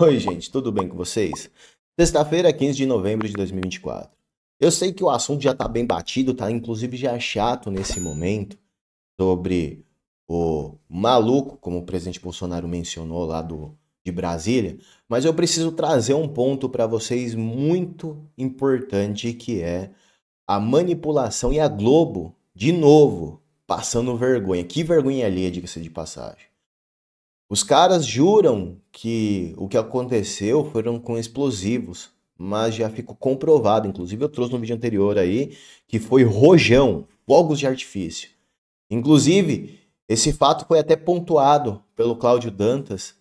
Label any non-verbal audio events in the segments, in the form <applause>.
Oi, gente, tudo bem com vocês? Sexta-feira, 15 de novembro de 2024. Eu sei que o assunto já está bem batido, tá inclusive já é chato nesse momento, sobre o maluco, como o presidente Bolsonaro mencionou lá do, de Brasília, mas eu preciso trazer um ponto para vocês muito importante que é a manipulação e a Globo, de novo, passando vergonha. Que vergonha alheia, diga-se de passagem. Os caras juram que o que aconteceu foram com explosivos, mas já ficou comprovado, inclusive eu trouxe no vídeo anterior aí, que foi rojão, fogos de artifício. Inclusive, esse fato foi até pontuado pelo Cláudio Dantas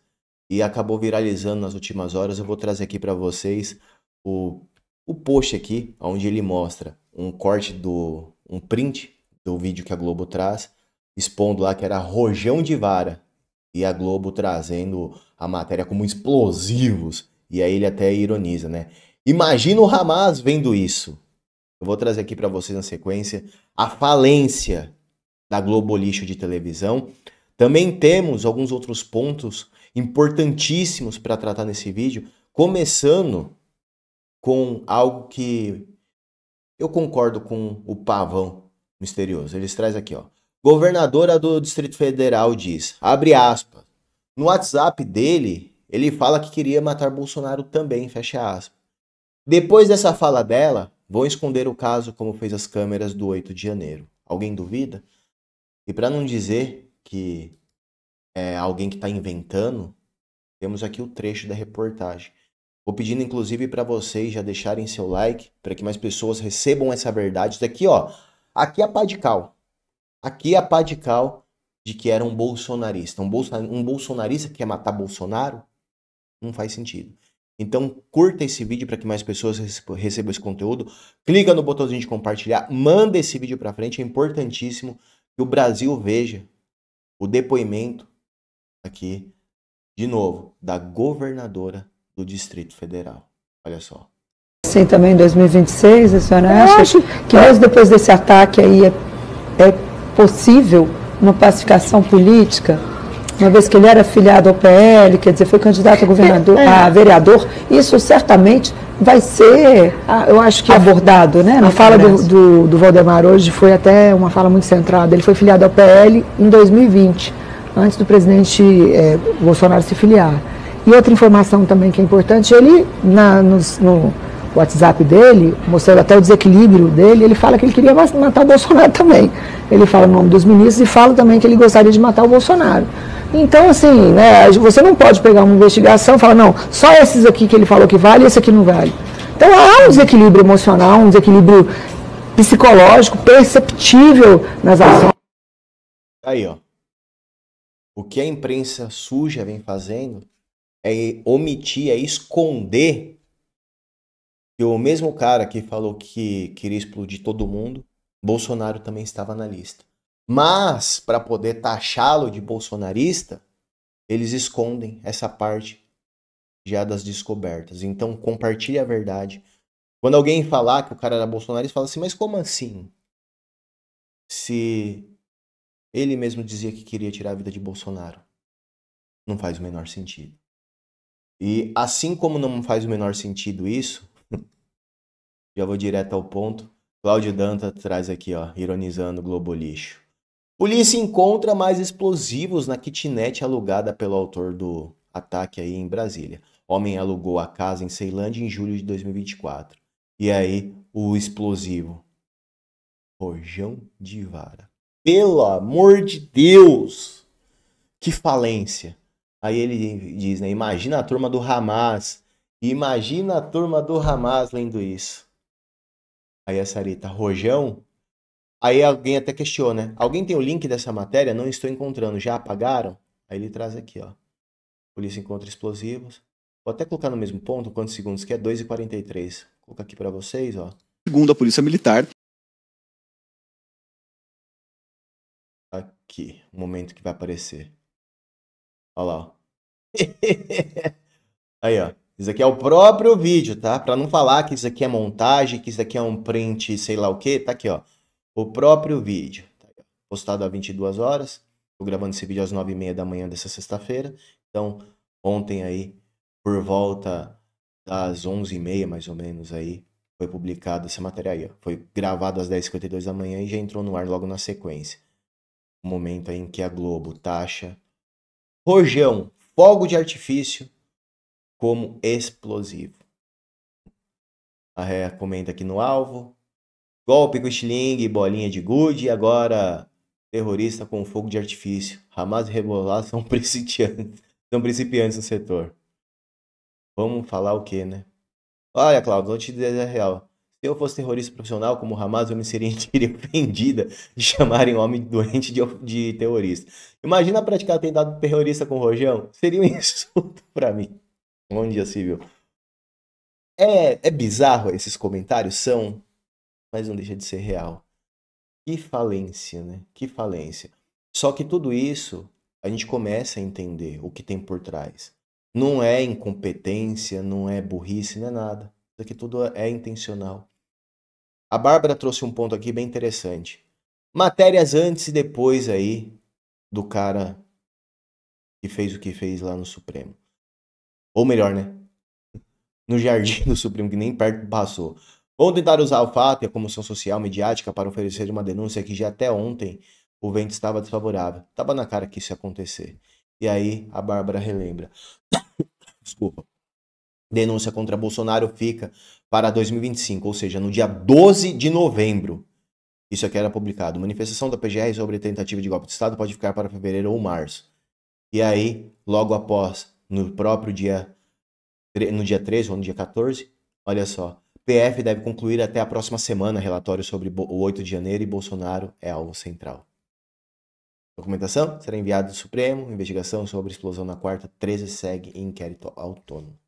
e acabou viralizando nas últimas horas. Eu vou trazer aqui para vocês o, o post aqui, onde ele mostra um corte do um print do vídeo que a Globo traz, expondo lá que era rojão de vara e a Globo trazendo a matéria como explosivos. E aí ele até ironiza, né? Imagina o Hamas vendo isso. Eu vou trazer aqui para vocês na sequência a falência da Globo lixo de televisão. Também temos alguns outros pontos importantíssimos para tratar nesse vídeo, começando com algo que eu concordo com o pavão misterioso. Eles traz aqui, ó governadora do Distrito Federal diz, abre aspas, no WhatsApp dele, ele fala que queria matar Bolsonaro também, fecha aspas. Depois dessa fala dela, vão esconder o caso como fez as câmeras do 8 de janeiro. Alguém duvida? E para não dizer que é alguém que está inventando, temos aqui o trecho da reportagem. Vou pedindo inclusive para vocês já deixarem seu like para que mais pessoas recebam essa verdade. Isso aqui, ó, aqui é a pá de cal. Aqui é a pá de cal de que era um bolsonarista. Um, bolsa, um bolsonarista que quer matar Bolsonaro? Não faz sentido. Então curta esse vídeo para que mais pessoas recebam esse conteúdo. Clica no botãozinho de compartilhar, manda esse vídeo para frente. É importantíssimo que o Brasil veja o depoimento aqui de novo da governadora do Distrito Federal. Olha só. Sim, também em 2026, a senhora acha que mesmo depois desse ataque aí é, é possível uma pacificação política, uma vez que ele era filiado ao PL, quer dizer, foi candidato a governador, é, é. a vereador, isso certamente vai ser ah, eu acho que abordado, a, né? A fala do, do, do, Valdemar hoje foi até uma fala muito centrada. Ele foi filiado ao PL em 2020, antes do presidente é, Bolsonaro se filiar. E outra informação também que é importante, ele na, nos, no, o WhatsApp dele, mostrando até o desequilíbrio dele, ele fala que ele queria matar o Bolsonaro <laughs> também. Ele fala o nome dos ministros e fala também que ele gostaria de matar o Bolsonaro. Então, assim, né, você não pode pegar uma investigação e falar, não, só esses aqui que ele falou que vale, esse aqui não vale. Então há um desequilíbrio emocional, um desequilíbrio psicológico perceptível nas ações. Aí, ó. O que a imprensa suja vem fazendo é omitir, é esconder que o mesmo cara que falou que queria explodir todo mundo, Bolsonaro também estava na lista. Mas, para poder taxá-lo de bolsonarista, eles escondem essa parte já das descobertas. Então, compartilhe a verdade. Quando alguém falar que o cara era bolsonarista, fala assim: mas como assim? Se ele mesmo dizia que queria tirar a vida de Bolsonaro. Não faz o menor sentido. E assim como não faz o menor sentido isso, já vou direto ao ponto. Cláudio Danta traz aqui, ó, ironizando o Globo Lixo. Polícia encontra mais explosivos na kitnet alugada pelo autor do ataque aí em Brasília. Homem alugou a casa em Ceilândia em julho de 2024. E aí, o explosivo. Rojão de vara. Pelo amor de Deus! Que falência! Aí ele diz, né? Imagina a turma do Hamas. Imagina a turma do Hamas lendo isso. Aí a Sarita, rojão? Aí alguém até questiona, né? Alguém tem o link dessa matéria? Não estou encontrando. Já apagaram? Aí ele traz aqui, ó. Polícia encontra explosivos. Vou até colocar no mesmo ponto, quantos segundos que é? 43. Vou colocar aqui para vocês, ó. Segundo a Polícia Militar. Aqui, o um momento que vai aparecer. Olha lá, ó. <laughs> Aí, ó. Isso aqui é o próprio vídeo, tá? Para não falar que isso aqui é montagem, que isso aqui é um print, sei lá o que, tá aqui, ó. O próprio vídeo, tá postado há 22 horas. Estou gravando esse vídeo às 9h30 da manhã dessa sexta-feira. Então, ontem aí, por volta das 11h30 mais ou menos aí, foi publicado essa matéria aí, ó. Foi gravado às 10h52 da manhã e já entrou no ar logo na sequência. O momento aí em que a Globo taxa rojão, fogo de artifício como explosivo. A Ré comenta aqui no alvo. Golpe com estilingue, bolinha de gude e agora terrorista com fogo de artifício. Hamas e Hezbollah são <laughs> principiantes, são principiantes no setor. Vamos falar o que, né? Olha, Claudio, vou te dizer a é real. Se eu fosse terrorista profissional como o Hamas, eu me seria <laughs> ofendida de chamarem homem doente de, de terrorista. Imagina praticar atentado terrorista com rojão? Seria um <laughs> insulto para mim. Onde é dia, se É, é bizarro esses comentários, são, mas não deixa de ser real. Que falência, né? Que falência. Só que tudo isso a gente começa a entender o que tem por trás. Não é incompetência, não é burrice, não é nada. Isso aqui tudo é intencional. A Bárbara trouxe um ponto aqui bem interessante. Matérias antes e depois aí do cara que fez o que fez lá no Supremo. Ou melhor, né? No jardim do Supremo, que nem perto passou. Vão tentar usar o fato e a comoção social mediática para oferecer uma denúncia que já até ontem o vento estava desfavorável. Tava na cara que isso ia acontecer. E aí a Bárbara relembra. <coughs> Desculpa. Denúncia contra Bolsonaro fica para 2025, ou seja, no dia 12 de novembro. Isso aqui era publicado. Manifestação da PGR sobre tentativa de golpe de Estado pode ficar para fevereiro ou março. E aí, logo após no próprio dia, no dia 13 ou no dia 14. Olha só. PF deve concluir até a próxima semana relatório sobre o 8 de janeiro e Bolsonaro é alvo central. Documentação será enviada do Supremo, investigação sobre explosão na quarta 13 segue em inquérito autônomo.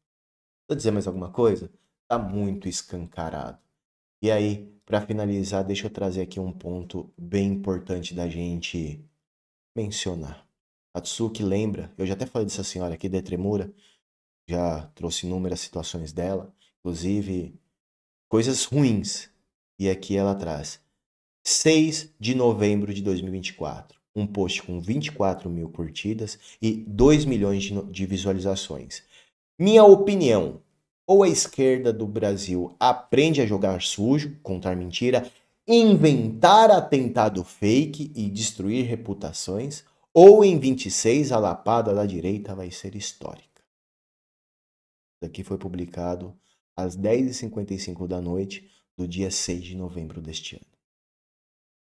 Vou dizer mais alguma coisa? Tá muito escancarado. E aí, para finalizar, deixa eu trazer aqui um ponto bem importante da gente mencionar. Atsuki lembra, eu já até falei dessa assim, senhora aqui, de Tremura, já trouxe inúmeras situações dela, inclusive coisas ruins. E aqui é ela traz. 6 de novembro de 2024. Um post com 24 mil curtidas e 2 milhões de, de visualizações. Minha opinião: ou a esquerda do Brasil aprende a jogar sujo, contar mentira, inventar atentado fake e destruir reputações, ou em 26 a lapada da direita vai ser histórica. Isso aqui foi publicado às 10h55 da noite do dia 6 de novembro deste ano.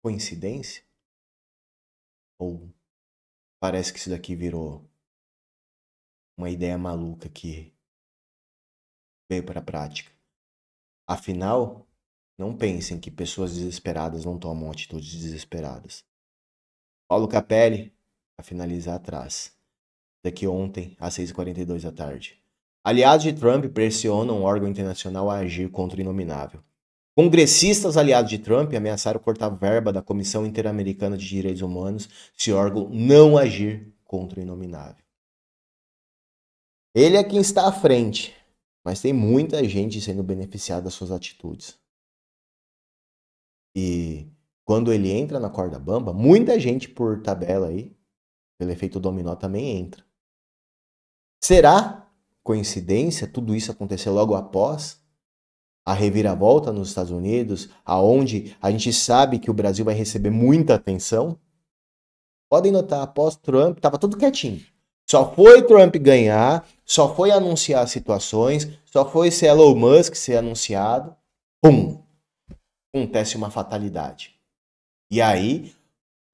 Coincidência? Ou parece que isso daqui virou uma ideia maluca que veio para a prática? Afinal, não pensem que pessoas desesperadas não tomam atitudes desesperadas. Paulo Capelli, a finalizar atrás. Daqui ontem, às 6h42 da tarde. Aliados de Trump pressionam o órgão internacional a agir contra o inominável. Congressistas aliados de Trump ameaçaram cortar verba da Comissão Interamericana de Direitos Humanos se o órgão não agir contra o inominável. Ele é quem está à frente, mas tem muita gente sendo beneficiada das suas atitudes. E quando ele entra na corda bamba, muita gente por tabela aí pelo efeito dominó também entra. Será coincidência tudo isso acontecer logo após a reviravolta nos Estados Unidos, aonde a gente sabe que o Brasil vai receber muita atenção? Podem notar, após Trump, estava tudo quietinho. Só foi Trump ganhar, só foi anunciar situações, só foi ser Elon Musk ser anunciado. Pum! Acontece uma fatalidade. E aí,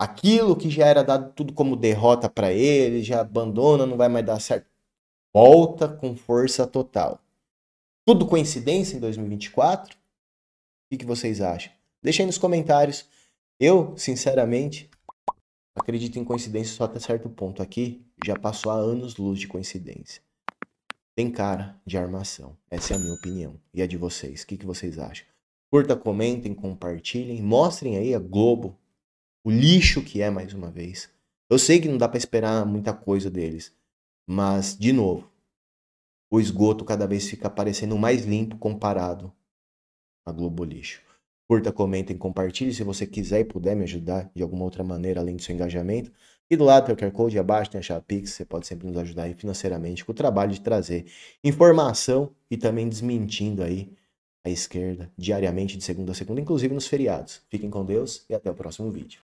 aquilo que já era dado tudo como derrota para ele, já abandona, não vai mais dar certo. Volta com força total. Tudo coincidência em 2024? O que, vocês acham? Deixem aí nos comentários. Eu, sinceramente, acredito em coincidência só até certo ponto. Aqui já passou há anos luz de coincidência. Tem cara de armação. Essa é a minha opinião. E a de vocês. O que, que vocês acham? Curta, comentem, compartilhem. Mostrem aí a Globo o lixo que é mais uma vez. Eu sei que não dá para esperar muita coisa deles, mas de novo, o esgoto cada vez fica parecendo mais limpo comparado a Globo Lixo. Curta, comentem, compartilhe se você quiser e puder me ajudar de alguma outra maneira além do seu engajamento. E do lado tem o QR Code, abaixo tem a Chapix, você pode sempre nos ajudar aí financeiramente com o trabalho de trazer informação e também desmentindo aí a esquerda diariamente de segunda a segunda, inclusive nos feriados. Fiquem com Deus e até o próximo vídeo.